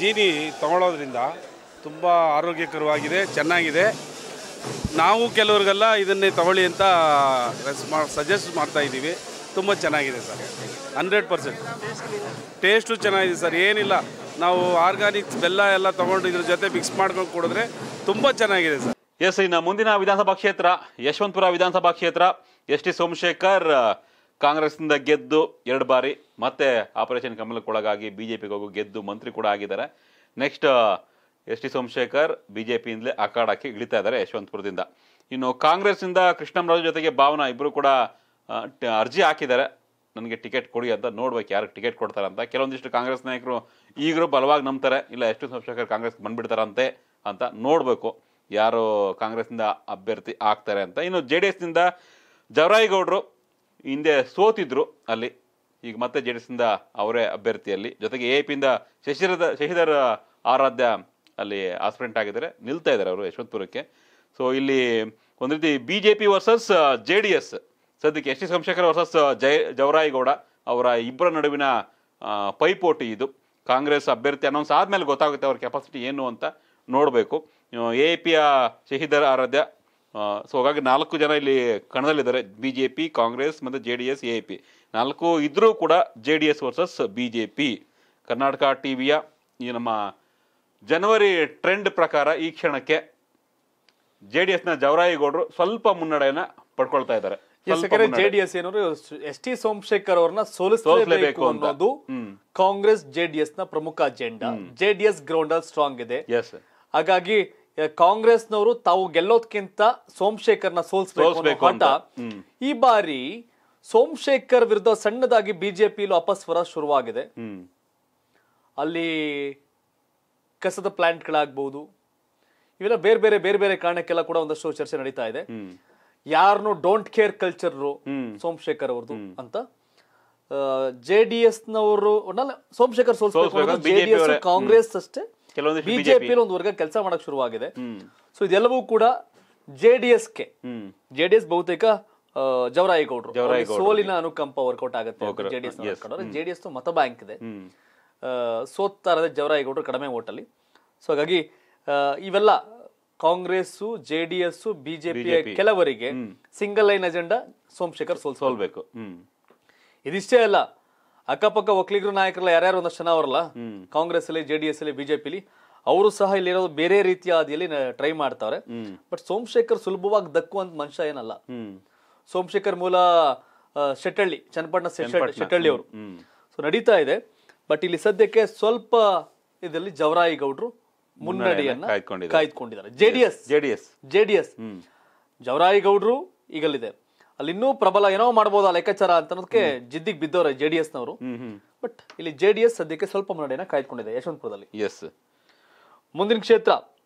ಜೀನಿ ತಗೊಳ್ಳೋದ್ರಿಂದ ತುಂಬ ಆರೋಗ್ಯಕರವಾಗಿದೆ ಚೆನ್ನಾಗಿದೆ ನಾವು ಕೆಲವ್ರಿಗೆಲ್ಲ ಇದನ್ನೇ ತಗೊಳ್ಳಿ ಅಂತ ರೆಸ್ ಮಾ ಸಜೆಸ್ಟ್ ಮಾಡ್ತಾ ಇದ್ದೀವಿ ತುಂಬ ಚೆನ್ನಾಗಿದೆ ಸರ್ ಹಂಡ್ರೆಡ್ ಪರ್ಸೆಂಟ್ ಟೇಸ್ಟು ಚೆನ್ನಾಗಿದೆ ಸರ್ ಏನಿಲ್ಲ ನಾವು ಆರ್ಗ್ಯಾನಿಕ್ ಬೆಲ್ಲ ಎಲ್ಲ ತೊಗೊಂಡು ಇದ್ರ ಜೊತೆ ಮಿಕ್ಸ್ ಮಾಡ್ಕೊಂಡು ಕೊಡಿದ್ರೆ ತುಂಬ ಚೆನ್ನಾಗಿದೆ ಸರ್ ಎಸ್ ಇನ್ನು ಮುಂದಿನ ವಿಧಾನಸಭಾ ಕ್ಷೇತ್ರ ಯಶವಂತಪುರ ವಿಧಾನಸಭಾ ಕ್ಷೇತ್ರ ಎಸ್ ಟಿ ಸೋಮಶೇಖರ್ ಕಾಂಗ್ರೆಸ್ನಿಂದ ಗೆದ್ದು ಎರಡು ಬಾರಿ ಮತ್ತೆ ಆಪರೇಷನ್ ಕಮಲಕ್ಕೊಳಗಾಗಿ ಬಿ ಜೆ ಪಿಗೆ ಗೆದ್ದು ಮಂತ್ರಿ ಕೂಡ ಆಗಿದ್ದಾರೆ next S T Somashekar B J ಪಿಯಿಂದಲೇ ಅಖಾಡಕ್ಕೆ ಇಳಿತಾ ಇದ್ದಾರೆ ಯಶವಂತಪುರದಿಂದ ಇನ್ನು ಕಾಂಗ್ರೆಸ್ನಿಂದ ಕೃಷ್ಣಮರಾಜು ಜೊತೆಗೆ ಭಾವನಾ ಇಬ್ಬರು ಕೂಡ ಅರ್ಜಿ ಹಾಕಿದ್ದಾರೆ ನನಗೆ ಟಿಕೆಟ್ ಕೊಡಿ ಅಂತ ನೋಡ್ಬೇಕು ಯಾರಿಗೆ ಟಿಕೆಟ್ ಕೊಡ್ತಾರೆ ಅಂತ ಕೆಲವೊಂದಿಷ್ಟು ಕಾಂಗ್ರೆಸ್ ನಾಯಕರು ಈಗಲೂ ಬಲವಾಗಿ ನಂಬ್ತಾರೆ ಇಲ್ಲ ಟಿ ಸೋಮಶೇಖರ್ ಕಾಂಗ್ರೆಸ್ ಬಂದ್ಬಿಡ್ತಾರಂತೆ ಅಂತ ನೋಡಬೇಕು ಯಾರು ಕಾಂಗ್ರೆಸ್ನಿಂದ ಅಭ್ಯರ್ಥಿ ಆಗ್ತಾರೆ ಅಂತ ಇನ್ನು ಜೆ ಡಿ ಎಸ್ನಿಂದ ಜವರಾಯಿಗೌಡರು ಹಿಂದೆ ಸೋತಿದ್ರು ಅಲ್ಲಿ ಈಗ ಮತ್ತೆ ಜೆ ಡಿ ಎಸ್ ಇಂದ ಅವರೇ ಅಭ್ಯರ್ಥಿಯಲ್ಲಿ ಜೊತೆಗೆ ಎ ಪಿಯಿಂದ ಶಶಿರದ ಶಹೀದರ್ ಆರಾಧ್ಯ ಅಲ್ಲಿ ಆಸ್ಪಿರೆಂಟ್ ಆಗಿದ್ದಾರೆ ನಿಲ್ತಾ ಇದ್ದಾರೆ ಅವರು ಯಶವಂತಪುರಕ್ಕೆ ಸೊ ಇಲ್ಲಿ ಒಂದು ರೀತಿ B J P versus J D S ಸದ್ಯಕ್ಕೆ S T Somashekar versus Jaya Javarayigowda ಅವರ ಇಬ್ಬರ ನಡುವಿನ ಪೈಪೋಟಿ ಇದು ಕಾಂಗ್ರೆಸ್ ಅಭ್ಯರ್ಥಿ ಅನೌನ್ಸ್ ಆದಮೇಲೆ ಗೊತ್ತಾಗುತ್ತೆ ಅವ್ರ ಕೆಪಾಸಿಟಿ ಏನು ಅಂತ ನೋಡಬೇಕು ಎ ಪಿಯ ಶಹೀದರ್ ಆರಾಧ್ಯ ಸೊ ಹಾಗಾಗಿ ನಾಲ್ಕು ಜನ ಇಲ್ಲಿ ಕಣದಲ್ಲಿದ್ದಾರೆ ಬಿ ಜೆ ಪಿ ಕಾಂಗ್ರೆಸ್ ಮತ್ತು J D S A P ನಾಲ್ಕು ಇದ್ರೂ ಕೂಡ J D S versus B J P Karnataka T ವಿಯ ಈ ನಮ್ಮ ಜನವರಿ ಟ್ರೆಂಡ್ ಪ್ರಕಾರ ಈ ಕ್ಷಣಕ್ಕೆ ಜೆ ಡಿ ಎಸ್ನ ಜವರಾಯಿಗೌಡರು ಸ್ವಲ್ಪ ಮುನ್ನಡೆಯನ್ನು ಪಡ್ಕೊಳ್ತಾ ಇದ್ದಾರೆ ಡಿ ಜೆಡಿಎಸ್ ಏನಾದ್ರು ಎಸ್ ಟಿ ಸೋಮಶೇಖರ್ ಅವ್ರನ್ನ ಸೋಲಿಸಲೇಬೇಕು ಅನ್ನೋದು ಕಾಂಗ್ರೆಸ್ ಜೆಡಿಎಸ್ ನ ಪ್ರಮುಖ ಅಜೆಂಡಾ ಜೆಡಿಎಸ್ ಗ್ರೌಂಡ್ ಸ್ಟ್ರಾಂಗ್ ಇದೆ ಹಾಗಾಗಿ ಕಾಂಗ್ರೆಸ್ನವರು ತಾವು ಗೆಲ್ಲೋದ್ಕಿಂತ ಸೋಮಶೇಖರ್ನ ಸೋಲ್ಸ್ಬೇಕು ಅಂತ ಈ ಬಾರಿ ಸೋಮಶೇಖರ್ ವಿರುದ್ಧ ಸಣ್ಣದಾಗಿ ಬಿಜೆಪಿಲು ಅಪಸ್ವರ ಶುರುವಾಗಿದೆ ಅಲ್ಲಿ ಕಸದ ಪ್ಲಾಂಟ್ಗಳಾಗ್ಬಹುದು ಇವೆಲ್ಲ ಬೇರೆ ಬೇರೆ ಬೇರೆ ಬೇರೆ ಕಾರಣಕ್ಕೆಲ್ಲ ಕೂಡ ಒಂದಷ್ಟು ಚರ್ಚೆ ನಡೀತಾ ಇದೆ ಯಾರನ್ನು ಡೋಂಟ್ ಕೇರ್ ಕಲ್ಚರ್ ಸೋಮಶೇಖರ್ ಅವ್ರದ್ದು ಅಂತ ಜೆ ಡಿ ಎಸ್ ನವರು ಸೋಮಶೇಖರ್ ಸೋಲ್ಸ್ ಜೆಡಿಎಸ್ ಕಾಂಗ್ರೆಸ್ ಅಷ್ಟೇ ಕೆಲವೊಂದು ಬಿಜೆಪಿ ಒಂದು ವರ್ಗ ಕೆಲಸ ಮಾಡಕ್ ಶುರುವಾಗಿದೆ ಸೊ ಇದೆಲ್ಲವೂ ಕೂಡ J D S K J D S ಬಹುತೇಕ ಜವರಾಯಿಗೌಡರು ಸೋಲಿನ ಅನುಕಂಪ ವರ್ಕೌಟ್ ಆಗುತ್ತೆ ಜೆಡಿಎಸ್ ಜೆಡಿಎಸ್ ಮತ ಬ್ಯಾಂಕ್ ಇದೆ ಸೋತಾರದ ಜವರಾಯಿಗೌಡರು ಕಡಿಮೆ ಕಡಿಮೆ ಓಟಲ್ಲಿ ಸೊ ಹಾಗಾಗಿ ಇವೆಲ್ಲ ಕಾಂಗ್ರೆಸ್ ಜೆ ಡಿ ಎಸ್ ಬಿಜೆಪಿಯ ಕೆಲವರಿಗೆ ಸಿಂಗಲ್ ಲೈನ್ ಅಜೆಂಡಾ ಸೋಮಶೇಖರ್ ಸೋಲ್ ಸೋಲ್ಬೇಕು ಇದಿಷ್ಟೇ ಅಲ್ಲ ಅಕ್ಕಪಕ್ಕ ಒಕ್ಕಲಿಗರು ನಾಯಕರಲ್ಲ ಯಾರ್ಯಾರು ಒಂದಷ್ಟು ಜನ ಅವರಲ್ಲ ಕಾಂಗ್ರೆಸ್ ಅಲ್ಲಿ ಜೆಡಿಎಸ್ ಅಲ್ಲಿ ಬಿಜೆಪಿಲಿ ಅವರು ಸಹ ಇಲ್ಲಿರೋದು ಬೇರೆ ರೀತಿಯ ಹಾದಿಯಲ್ಲಿ ಟ್ರೈ ಮಾಡ್ತಾರೆ ಬಟ್ ಸೋಮಶೇಖರ್ ಸುಲಭವಾಗಿ ದಕ್ಕುವಂತ ಮನುಷ್ಯ ಏನಲ್ಲ ಸೋಮಶೇಖರ್ ಮೂಲ ಶೆಟ್ಟಳ್ಳಿ ಚನ್ನಪಟ್ಟಣ ಶೆಟ್ಟಳ್ಳಿ ಅವರು ಸೊ ನಡೀತಾ ಇದೆ ಬಟ್ ಇಲ್ಲಿ ಸದ್ಯಕ್ಕೆ ಸ್ವಲ್ಪ ಇದರಲ್ಲಿ ಜವರಾಯಿ ಗೌಡ್ರು ಮುನ್ನಡೆಯನ್ನ ಕಾಯ್ದುಕೊಂಡಿದ್ದಾರೆ ಜೆಡಿಎಸ್ ಜೆಡಿಎಸ್ ಜೆಡಿಎಸ್ ಜವರಾಯಿ ಗೌಡ್ರು ಈಗಲಿದೆ ಅಲ್ಲಿ ಇನ್ನೂ ಪ್ರಬಲ ಏನೋ ಮಾಡಬಹುದು ಆ ಲೆಕ್ಕಾಚಾರ ಅಂತ ಅನ್ನೋದಕ್ಕೆ ಜಿದ್ದಿಗೆ ಬಿದ್ದವ್ರೆ ಜೆ ಡಿ ಎಸ್ನವರು ಬಟ್ ಇಲ್ಲಿ ಜೆ ಡಿ ಎಸ್ ಸದ್ಯಕ್ಕೆ ಸ್ವಲ್ಪ ಮುನ್ನಡೆಯನ್ನ ಕಾಯ್ದುಕೊಂಡಿದೆ ಯಶವಂತಪುರದಲ್ಲಿ ಎಸ್ ಮುಂದಿನ ಕ್ಷೇತ್ರ